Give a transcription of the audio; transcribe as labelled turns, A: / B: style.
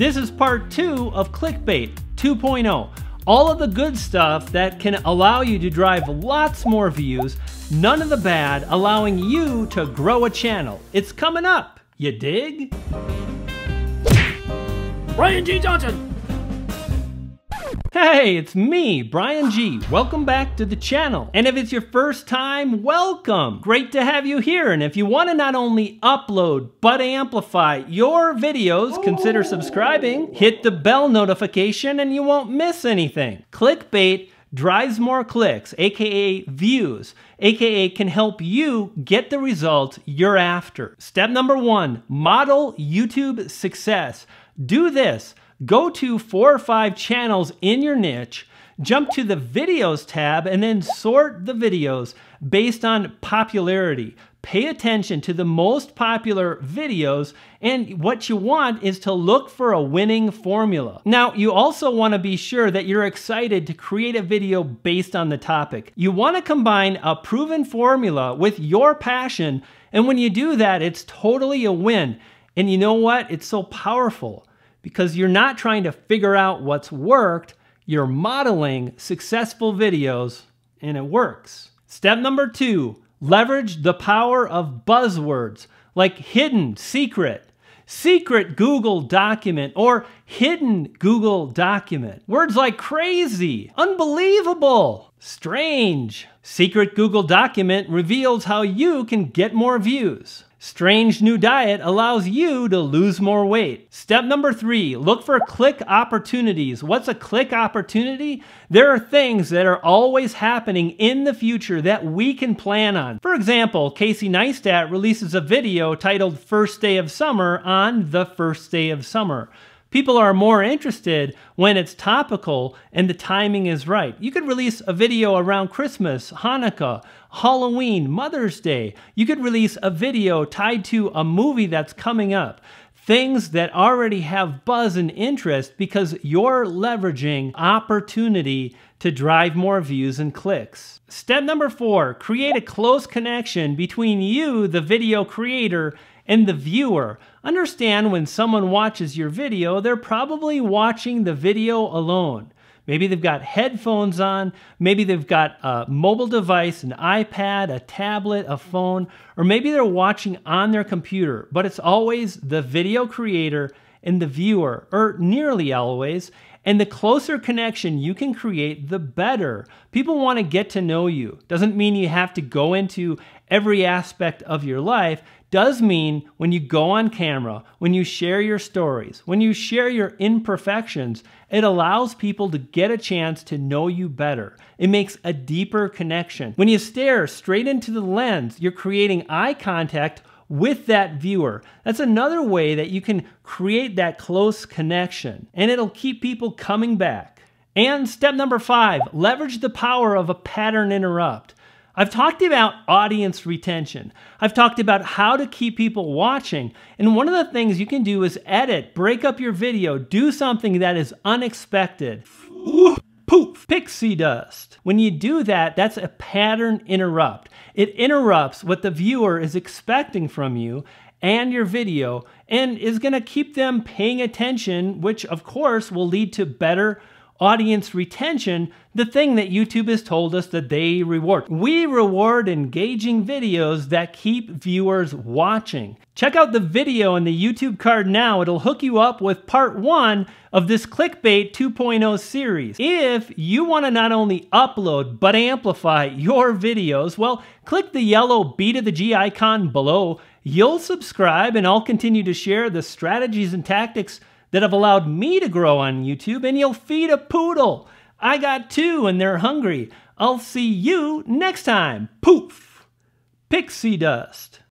A: This is part two of Clickbait 2.0. All of the good stuff that can allow you to drive lots more views, none of the bad, allowing you to grow a channel. It's coming up, you dig? Ryan G. Johnson, Hey, it's me, Brian G. Welcome back to the channel. And if it's your first time, welcome. Great to have you here. And if you want to not only upload, but amplify your videos, consider subscribing, hit the bell notification, and you won't miss anything. Clickbait drives more clicks, aka views, aka can help you get the results you're after. Step number one, model YouTube success. Do this go to four or five channels in your niche, jump to the videos tab, and then sort the videos based on popularity. Pay attention to the most popular videos, and what you want is to look for a winning formula. Now, you also want to be sure that you're excited to create a video based on the topic. You want to combine a proven formula with your passion, and when you do that, it's totally a win. And you know what? It's so powerful because you're not trying to figure out what's worked, you're modeling successful videos and it works. Step number two, leverage the power of buzzwords like hidden, secret, secret Google document, or hidden Google document. Words like crazy, unbelievable, strange. Secret Google document reveals how you can get more views. Strange new diet allows you to lose more weight. Step number three, look for click opportunities. What's a click opportunity? There are things that are always happening in the future that we can plan on. For example, Casey Neistat releases a video titled First Day of Summer on the first day of summer. People are more interested when it's topical and the timing is right. You could release a video around Christmas, Hanukkah, Halloween, Mother's Day. You could release a video tied to a movie that's coming up things that already have buzz and interest because you're leveraging opportunity to drive more views and clicks. Step number four, create a close connection between you, the video creator, and the viewer. Understand when someone watches your video, they're probably watching the video alone. Maybe they've got headphones on, maybe they've got a mobile device, an iPad, a tablet, a phone, or maybe they're watching on their computer, but it's always the video creator in the viewer, or nearly always. And the closer connection you can create, the better. People want to get to know you. Doesn't mean you have to go into every aspect of your life, does mean when you go on camera, when you share your stories, when you share your imperfections, it allows people to get a chance to know you better. It makes a deeper connection. When you stare straight into the lens, you're creating eye contact with that viewer. That's another way that you can create that close connection and it'll keep people coming back. And step number five, leverage the power of a pattern interrupt. I've talked about audience retention. I've talked about how to keep people watching. And one of the things you can do is edit, break up your video, do something that is unexpected. Ooh poof, pixie dust. When you do that, that's a pattern interrupt. It interrupts what the viewer is expecting from you and your video and is gonna keep them paying attention, which of course will lead to better audience retention, the thing that YouTube has told us that they reward. We reward engaging videos that keep viewers watching. Check out the video in the YouTube card now. It'll hook you up with part one of this Clickbait 2.0 series. If you want to not only upload, but amplify your videos, well, click the yellow B to the G icon below. You'll subscribe and I'll continue to share the strategies and tactics that have allowed me to grow on YouTube, and you'll feed a poodle. I got two and they're hungry. I'll see you next time. Poof! Pixie dust.